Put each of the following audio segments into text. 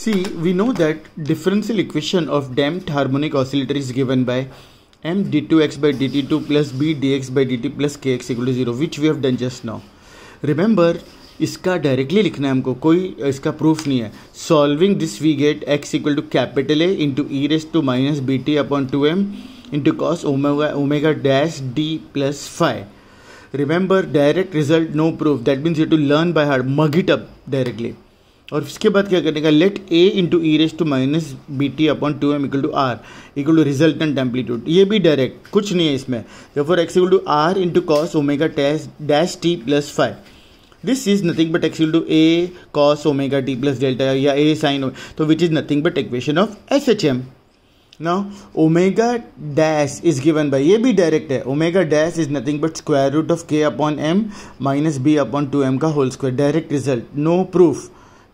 See, we know that differential equation of damped harmonic oscillator is given by m d2x by dt2 plus b dx by dt plus kx equal to 0 which we have done just now. Remember, इसका directly लिखना है हमको कोई इसका proof नहीं है solving this we get x equal to capital A into e raise to minus b t upon two m into cos omega omega dash d plus five remember direct result no proof that means you to learn by hard mug it up directly और इसके बाद क्या करेगा let A into e raise to minus b t upon two m equal to r equal to resultant amplitude ये भी direct कुछ नहीं है इसमें for x equal to are into cos omega test dash t plus five this is nothing but x to A cos omega t plus delta या A sine तो which is nothing but equation of S H M ना omega dash is given by ये भी direct है omega dash is nothing but square root of k upon m minus b upon two m का whole square direct result no proof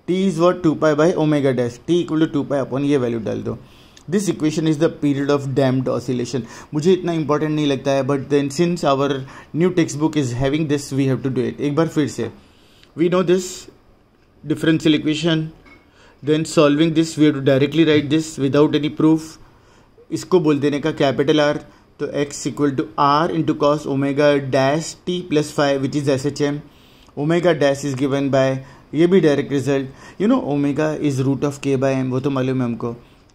t is what two pi by omega dash t equal to two pi upon ये value डाल दो this equation is the period of damped oscillation मुझे इतना important नहीं लगता है but then since our new text book is having this we have to do it एक बार फिर से we know this differential equation then solving this we have to directly write this without any proof इसको बोल देने का capital R तो x equal to are into cos omega dash t plus five which is S H M omega dash is given by ये भी direct result you know omega is root of k by m वो तो मालूम है हमको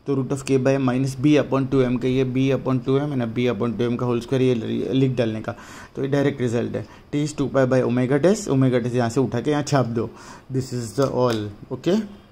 तो root of k by minus b upon two m का ये बी अपॉन टू एम है ना बी अपॉन टू एम का होल स्क्वायर ये लिख डालने का तो ये डायरेक्ट रिजल्ट है t is two pi by omega test omega test यहाँ से उठा के यहाँ छाप दो this is the all okay